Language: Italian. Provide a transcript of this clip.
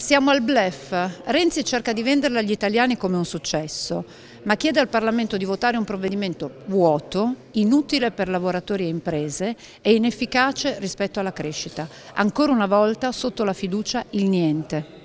Siamo al blef. Renzi cerca di venderla agli italiani come un successo, ma chiede al Parlamento di votare un provvedimento vuoto, inutile per lavoratori e imprese e inefficace rispetto alla crescita. Ancora una volta sotto la fiducia il niente.